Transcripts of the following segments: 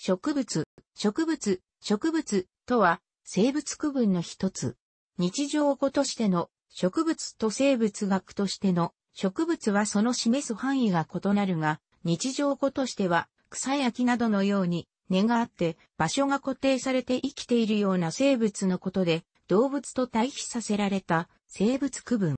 植物、植物、植物とは生物区分の一つ。日常語としての植物と生物学としての植物はその示す範囲が異なるが、日常語としては草や木などのように根があって場所が固定されて生きているような生物のことで動物と対比させられた生物区分。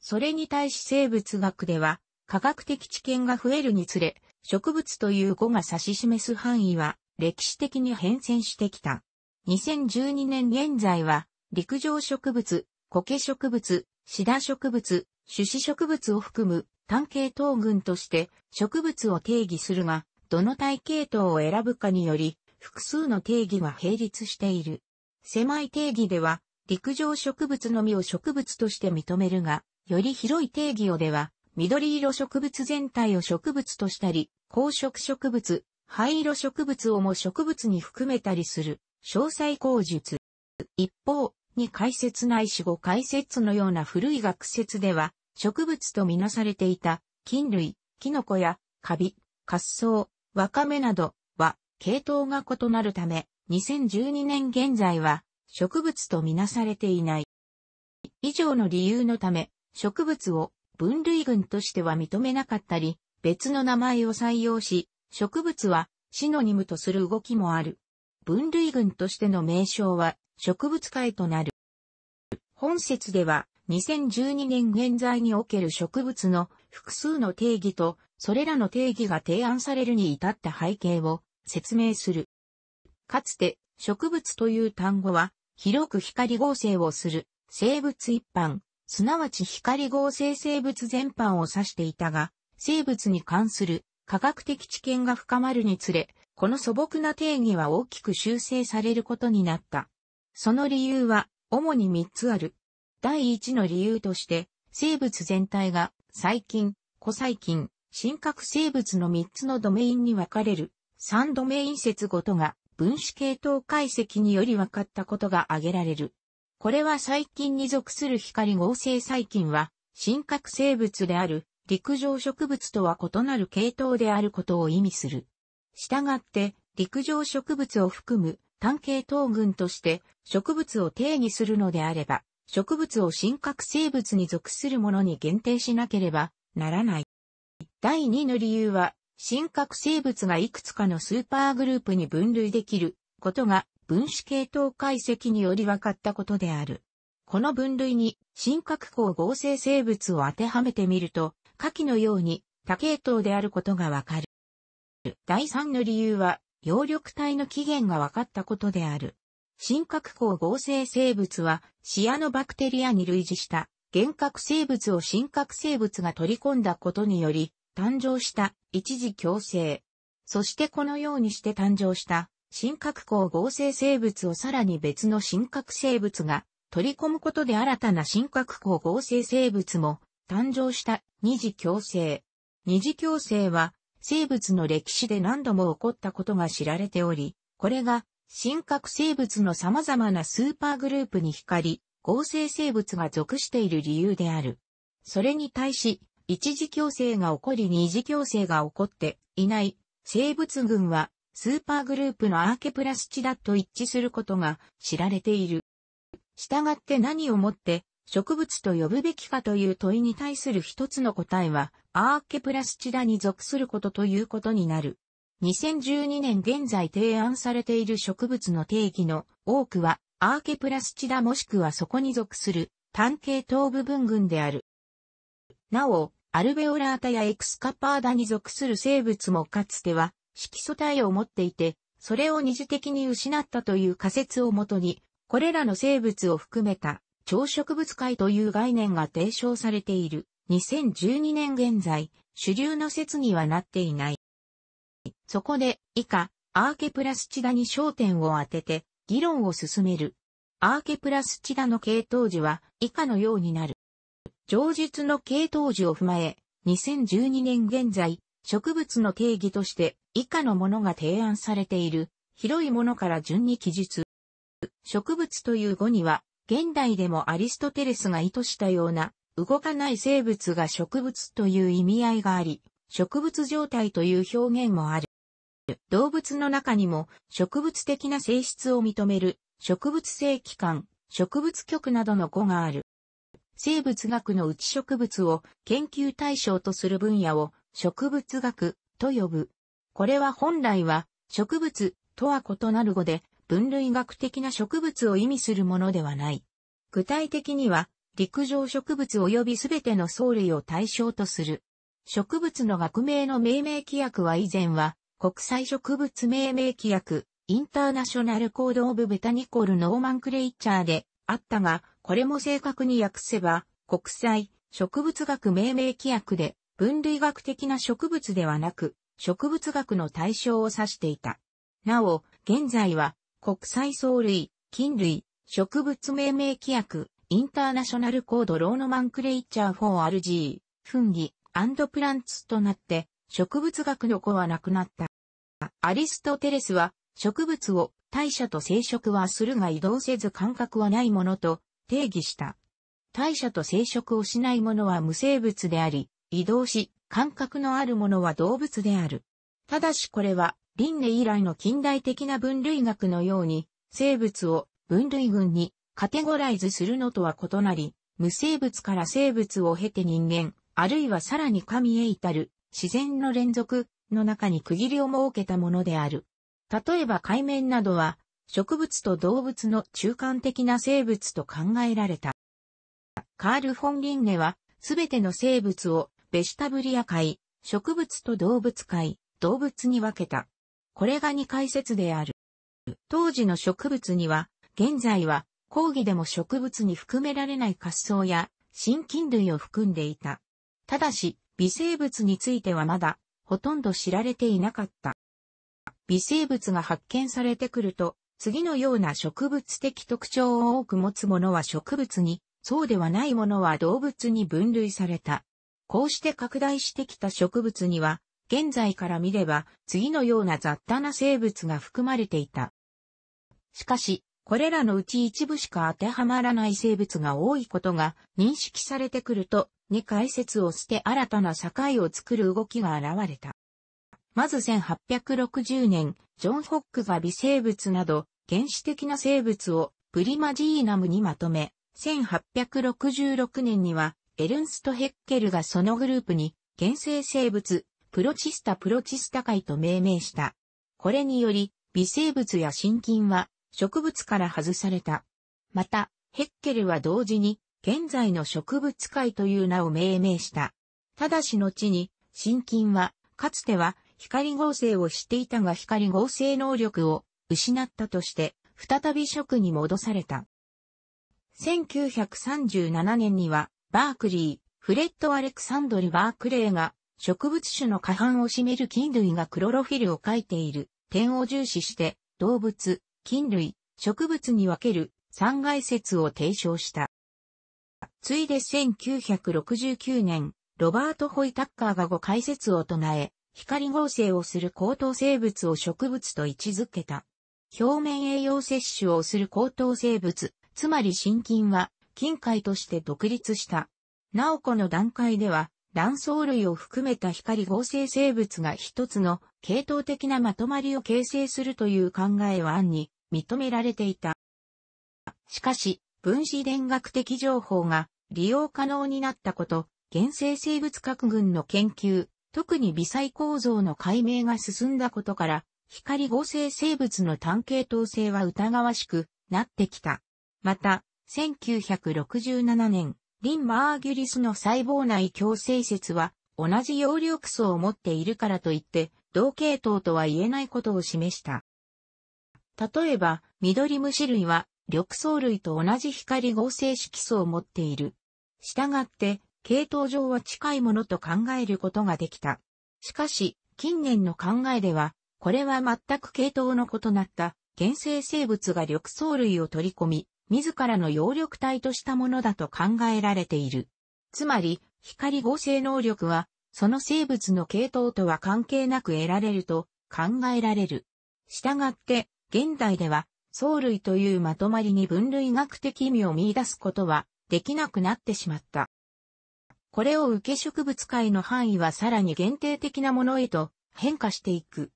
それに対し生物学では科学的知見が増えるにつれ植物という語が指し示す範囲は歴史的に変遷してきた。2012年現在は陸上植物、苔植物、シダ植物、種子植物を含む単系統群として植物を定義するが、どの体系統を選ぶかにより複数の定義が並立している。狭い定義では陸上植物のみを植物として認めるが、より広い定義をでは緑色植物全体を植物としたり、公職植物、灰色植物をも植物に含めたりする、詳細口述。一方、に解説ないし解説のような古い学説では、植物とみなされていた、菌類、キノコや、カビ、滑走、ワカメなどは、系統が異なるため、2012年現在は、植物とみなされていない。以上の理由のため、植物を分類群としては認めなかったり、別の名前を採用し、植物はシノニムとする動きもある。分類群としての名称は植物界となる。本説では2012年現在における植物の複数の定義とそれらの定義が提案されるに至った背景を説明する。かつて植物という単語は広く光合成をする生物一般、すなわち光合成生物全般を指していたが、生物に関する科学的知見が深まるにつれ、この素朴な定義は大きく修正されることになった。その理由は、主に3つある。第1の理由として、生物全体が細菌、古細菌、真核生物の3つのドメインに分かれる、3ドメイン説ごとが分子系統解析により分かったことが挙げられる。これは細菌に属する光合成細菌は、真核生物である陸上植物とは異なる系統であることを意味する。したがって、陸上植物を含む単系統群として植物を定義するのであれば、植物を真核生物に属するものに限定しなければならない。第2の理由は、真核生物がいくつかのスーパーグループに分類できることが分子系統解析により分かったことである。この分類に真核光合成生物を当てはめてみると、下記のように多系統であることがわかる。第3の理由は、葉緑体の起源が分かったことである。新核光合成生物は、シアノバクテリアに類似した、原核生物を真核生物が取り込んだことにより、誕生した一時共生。そしてこのようにして誕生した、真核光合成生物をさらに別の真核生物が取り込むことで新たな真核光合成生物も誕生した二次共生。二次共生は生物の歴史で何度も起こったことが知られており、これが真核生物の様々なスーパーグループに光り、合成生物が属している理由である。それに対し、一次共生が起こり二次共生が起こっていない生物群はスーパーグループのアーケプラスチダと一致することが知られている。したがって何をもって植物と呼ぶべきかという問いに対する一つの答えは、アーケプラスチダに属することということになる。2012年現在提案されている植物の定義の多くは、アーケプラスチダもしくはそこに属する単系頭部分群である。なお、アルベオラータやエクスカパーダに属する生物もかつては色素体を持っていて、それを二次的に失ったという仮説をもとに、これらの生物を含めた超植物界という概念が提唱されている。2012年現在、主流の説にはなっていない。そこで、以下、アーケプラスチダに焦点を当てて、議論を進める。アーケプラスチダの系統樹は、以下のようになる。上述の系統樹を踏まえ、2012年現在、植物の定義として、以下のものが提案されている、広いものから順に記述。植物という語には、現代でもアリストテレスが意図したような、動かない生物が植物という意味合いがあり、植物状態という表現もある。動物の中にも植物的な性質を認める植物性器官、植物局などの語がある。生物学の内植物を研究対象とする分野を植物学と呼ぶ。これは本来は植物とは異なる語で分類学的な植物を意味するものではない。具体的には、陸上植物及びすべての藻類を対象とする。植物の学名の命名規約は以前は、国際植物命名規約、インターナショナルコードオブベタニコルノーマンクレイチャーであったが、これも正確に訳せば、国際植物学命名規約で、分類学的な植物ではなく、植物学の対象を指していた。なお、現在は国際藻類、菌類、植物命名規約、インターナショナルコードローノマンクレイチャー 4RG、フンギ、アンドプランツとなって、植物学の子はなくなった。アリストテレスは、植物を代謝と生殖はするが移動せず感覚はないものと定義した。代謝と生殖をしないものは無生物であり、移動し、感覚のあるものは動物である。ただしこれは輪廻以来の近代的な分類学のように、生物を分類群にカテゴライズするのとは異なり、無生物から生物を経て人間、あるいはさらに神へ至る自然の連続の中に区切りを設けたものである。例えば海面などは植物と動物の中間的な生物と考えられた。カール・フォン・リンネはすべての生物をベジタブリア界、植物と動物界、動物に分けた。これが2解説である。当時の植物には、現在は講義でも植物に含められない滑走や真菌類を含んでいた。ただし、微生物についてはまだほとんど知られていなかった。微生物が発見されてくると、次のような植物的特徴を多く持つものは植物に、そうではないものは動物に分類された。こうして拡大してきた植物には、現在から見れば、次のような雑多な生物が含まれていた。しかし、これらのうち一部しか当てはまらない生物が多いことが認識されてくると、に解説を捨て新たな境を作る動きが現れた。まず1860年、ジョン・ホックが微生物など原始的な生物をプリマジーナムにまとめ、1866年にはエルンスト・ヘッケルがそのグループに原生生物プロチスタプロチスタ界と命名した。これにより、微生物や真菌は植物から外された。また、ヘッケルは同時に現在の植物界という名を命名した。ただし後に、真菌は、かつては光合成をしていたが光合成能力を失ったとして、再び食に戻された。1937年には、バークリー、フレッド・アレクサンドル・バークレーが植物種の過半を占める菌類がクロロフィルを書いている点を重視して動物、菌類、植物に分ける三概説を提唱した。ついで1969年、ロバート・ホイ・タッカーが誤解説を唱え、光合成をする高等生物を植物と位置づけた。表面栄養摂取をする高等生物、つまり真菌は、近海として独立した。なおこの段階では、卵巣類を含めた光合成生物が一つの系統的なまとまりを形成するという考えは暗に認められていた。しかし、分子電学的情報が利用可能になったこと、原生生物核群の研究、特に微細構造の解明が進んだことから、光合成生物の単系統性は疑わしくなってきた。また、1967年、リン・マーギュリスの細胞内共生説は、同じ葉緑素を持っているからといって、同系統とは言えないことを示した。例えば、緑虫類は、緑藻類と同じ光合成色素を持っている。したがって、系統上は近いものと考えることができた。しかし、近年の考えでは、これは全く系統の異なった、原生生物が緑藻類を取り込み、自らの葉緑体としたものだと考えられている。つまり、光合成能力は、その生物の系統とは関係なく得られると考えられる。したがって、現代では、藻類というまとまりに分類学的意味を見出すことはできなくなってしまった。これを受け植物界の範囲はさらに限定的なものへと変化していく。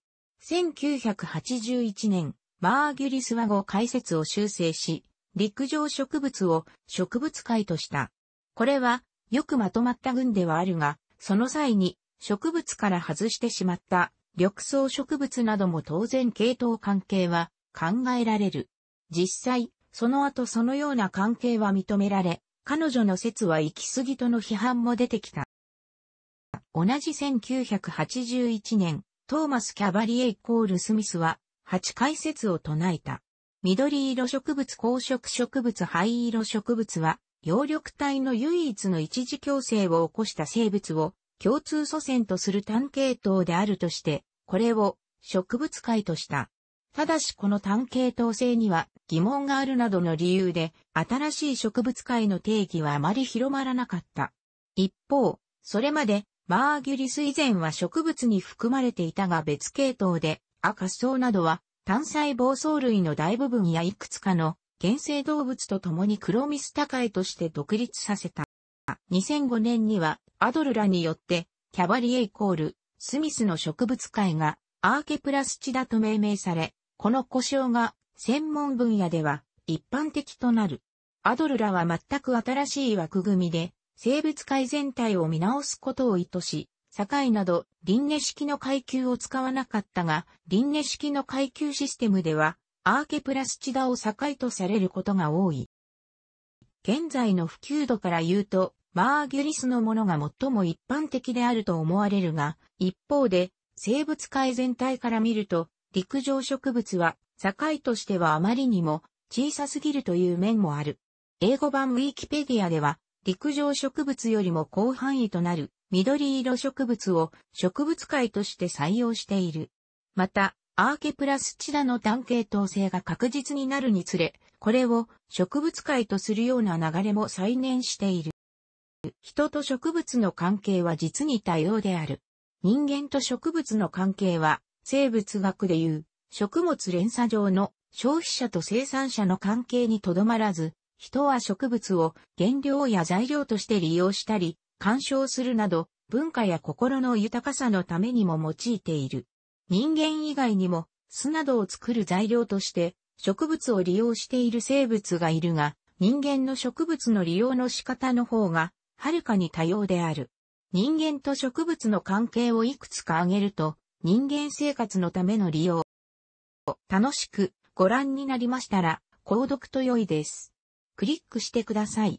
1981年、マーギュリスワ語解説を修正し、陸上植物を植物界とした。これは、よくまとまった群ではあるが、その際に植物から外してしまった緑草植物なども当然系統関係は考えられる。実際、その後そのような関係は認められ、彼女の説は行き過ぎとの批判も出てきた。同じ1981年、トーマス・キャバリエイコール・スミスは8解説を唱えた。緑色植物公色植物灰色植物は、葉緑体の唯一の一次共生を起こした生物を共通祖先とする単系統であるとして、これを植物界とした。ただしこの単系統性には疑問があるなどの理由で、新しい植物界の定義はあまり広まらなかった。一方、それまでマーギュリス以前は植物に含まれていたが別系統で、赤草などは単細胞藻類の大部分やいくつかの原生動物と共にクロミスタカとして独立させた。2005年にはアドルラによってキャバリエイコールスミスの植物界がアーケプラスチダと命名され、この故障が専門分野では一般的となる。アドルラは全く新しい枠組みで生物界全体を見直すことを意図し、堺など、輪廻式の階級を使わなかったが、輪廻式の階級システムでは、アーケプラスチダを境とされることが多い。現在の普及度から言うと、マーギュリスのものが最も一般的であると思われるが、一方で、生物界全体から見ると、陸上植物は、境としてはあまりにも小さすぎるという面もある。英語版ウィキペディアでは、陸上植物よりも広範囲となる緑色植物を植物界として採用している。また、アーケプラスチダの単系統性が確実になるにつれ、これを植物界とするような流れも再燃している。人と植物の関係は実に多様である。人間と植物の関係は、生物学でいう食物連鎖上の消費者と生産者の関係にとどまらず、人は植物を原料や材料として利用したり、鑑賞するなど、文化や心の豊かさのためにも用いている。人間以外にも、巣などを作る材料として、植物を利用している生物がいるが、人間の植物の利用の仕方の方が、はるかに多様である。人間と植物の関係をいくつか挙げると、人間生活のための利用。楽しくご覧になりましたら、購読と良いです。クリックしてください。